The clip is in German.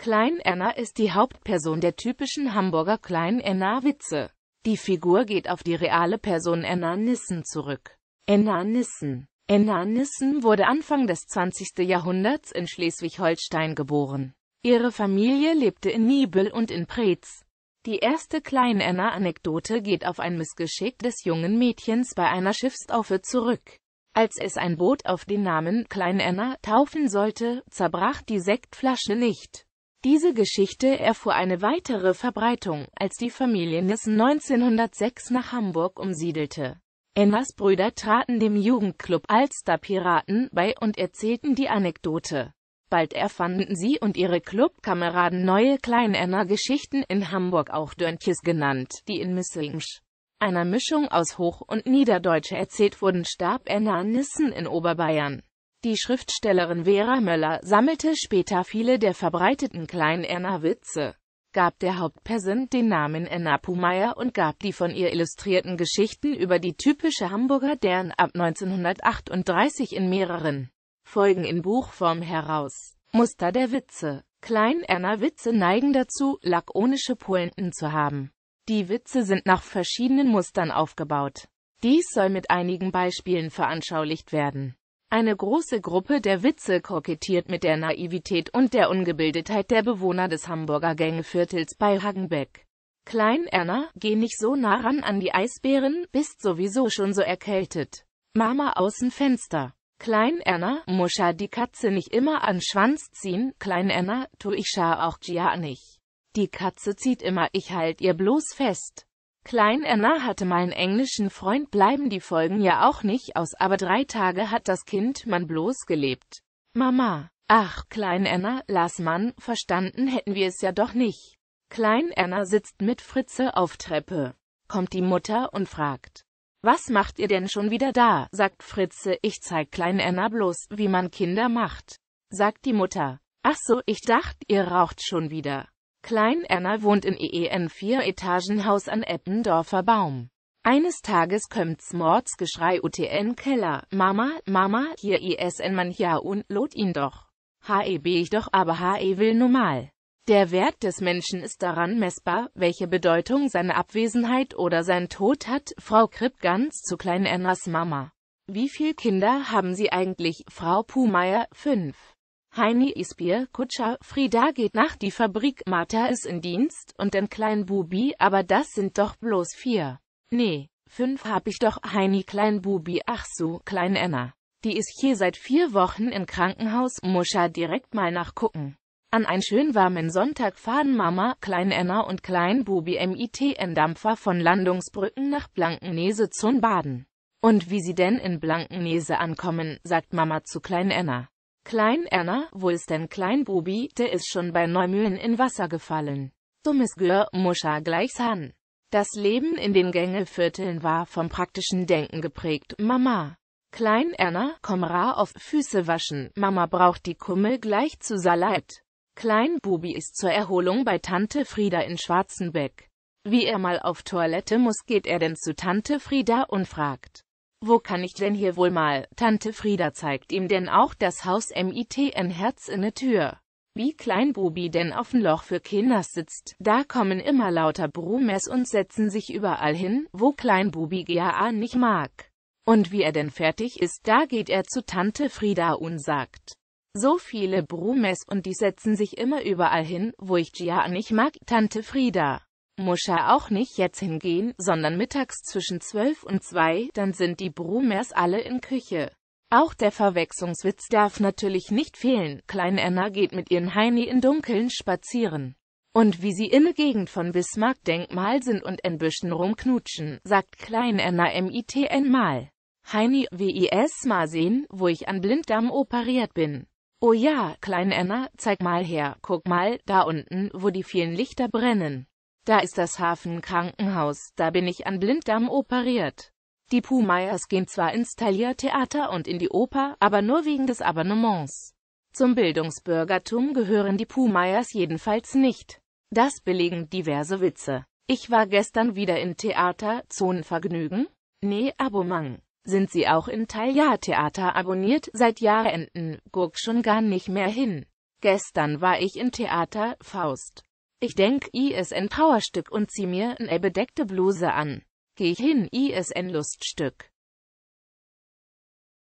klein Anna ist die Hauptperson der typischen Hamburger klein Anna witze Die Figur geht auf die reale Person Anna Nissen zurück. Anna Nissen Anna Nissen wurde Anfang des 20. Jahrhunderts in Schleswig-Holstein geboren. Ihre Familie lebte in Niebel und in Preetz. Die erste klein anna anekdote geht auf ein Missgeschick des jungen Mädchens bei einer Schiffstaufe zurück. Als es ein Boot auf den Namen klein anna taufen sollte, zerbrach die Sektflasche nicht. Diese Geschichte erfuhr eine weitere Verbreitung, als die Familie Nissen 1906 nach Hamburg umsiedelte. Enners Brüder traten dem Jugendclub Alster Piraten bei und erzählten die Anekdote. Bald erfanden sie und ihre Clubkameraden neue Kleinenner-Geschichten in Hamburg auch Dörntjes genannt, die in Misselmsch, einer Mischung aus Hoch- und Niederdeutsch erzählt wurden, starb Enna Nissen in Oberbayern. Die Schriftstellerin Vera Möller sammelte später viele der verbreiteten klein erna witze gab der Hauptperson den Namen Enna Pumeyer und gab die von ihr illustrierten Geschichten über die typische Hamburger Dern ab 1938 in mehreren Folgen in Buchform heraus. Muster der Witze klein Erna witze neigen dazu, lakonische Pointen zu haben. Die Witze sind nach verschiedenen Mustern aufgebaut. Dies soll mit einigen Beispielen veranschaulicht werden. Eine große Gruppe der Witze kokettiert mit der Naivität und der Ungebildetheit der Bewohner des Hamburger Gängeviertels bei Hagenbeck. Klein Erna, geh nicht so nah ran an die Eisbären, bist sowieso schon so erkältet. Mama außen Fenster. Klein Erna, Muscha die Katze nicht immer an Schwanz ziehen, Klein Erna, tu ich scha auch Gia nicht. Die Katze zieht immer, ich halt ihr bloß fest. Klein Anna hatte meinen englischen Freund bleiben die Folgen ja auch nicht aus, aber drei Tage hat das Kind man bloß gelebt. Mama, ach, Klein Anna, las man, verstanden hätten wir es ja doch nicht. Klein Anna sitzt mit Fritze auf Treppe. Kommt die Mutter und fragt. Was macht ihr denn schon wieder da? sagt Fritze, ich zeig Klein Anna bloß, wie man Kinder macht. Sagt die Mutter. Ach so, ich dacht, ihr raucht schon wieder. Klein-Erna wohnt in EEN Vier-Etagenhaus an Eppendorfer Baum. Eines Tages kömmt's Mordsgeschrei UTN Keller, Mama, Mama, hier ISN man ja und lot ihn doch. HE ich doch aber HE will normal. Der Wert des Menschen ist daran messbar, welche Bedeutung seine Abwesenheit oder sein Tod hat, Frau Kripp ganz zu Klein Ennas Mama. Wie viel Kinder haben Sie eigentlich, Frau Puhmeier, Fünf. Heini Isbier, Kutscher, Frieda geht nach die Fabrik, Martha ist in Dienst, und den kleinen Bubi, aber das sind doch bloß vier. Nee, fünf hab ich doch, Heini klein Bubi, ach so, klein Enna. Die ist hier seit vier Wochen im Krankenhaus, Muscha direkt mal nachgucken. An ein schön warmen Sonntag fahren Mama, Klein Enna und Klein Bubi MIT in dampfer von Landungsbrücken nach Blankenese zum Baden. Und wie sie denn in Blankenese ankommen, sagt Mama zu Klein Enna. Klein Anna, wo ist denn Klein Bubi, der ist schon bei Neumühlen in Wasser gefallen. Dummes Gür, Muscha gleichs Han. Das Leben in den Gängevierteln war vom praktischen Denken geprägt. Mama. Klein Anna, komm ra auf Füße waschen. Mama braucht die Kummel gleich zu Salat. Klein Bubi ist zur Erholung bei Tante Frieda in Schwarzenbeck. Wie er mal auf Toilette muss, geht er denn zu Tante Frieda und fragt. Wo kann ich denn hier wohl mal? Tante Frieda zeigt ihm denn auch das Haus mit ein Herz inne Tür. Wie Kleinbubi denn auf'n Loch für Kinders sitzt, da kommen immer lauter Brumers und setzen sich überall hin, wo Kleinbubi GAA nicht mag. Und wie er denn fertig ist, da geht er zu Tante Frieda und sagt, so viele Brumers und die setzen sich immer überall hin, wo ich GAA nicht mag, Tante Frieda. Muscher auch nicht jetzt hingehen, sondern mittags zwischen zwölf und zwei, dann sind die Brumers alle in Küche. Auch der Verwechslungswitz darf natürlich nicht fehlen. Klein Anna geht mit ihren Heini in Dunkeln spazieren. Und wie sie in der Gegend von Bismarck-Denkmal sind und ein bisschen rumknutschen, sagt Klein Anna MITN mal. Heini, WIS mal sehen, wo ich an Blinddarm operiert bin. Oh ja, Klein Anna, zeig mal her, guck mal, da unten, wo die vielen Lichter brennen. Da ist das Hafenkrankenhaus, da bin ich an Blinddarm operiert. Die Puhmeyers gehen zwar ins Thalia-Theater und in die Oper, aber nur wegen des Abonnements. Zum Bildungsbürgertum gehören die Puhmeyers jedenfalls nicht. Das belegen diverse Witze. Ich war gestern wieder im Theater, Zonenvergnügen? Nee, Abomang. Sind Sie auch in Thalia-Theater abonniert? Seit Jahrenden, guck schon gar nicht mehr hin. Gestern war ich im Theater, Faust. Ich denk ISN Powerstück und zieh mir n bedeckte Bluse an. Geh hin, ISN Luststück.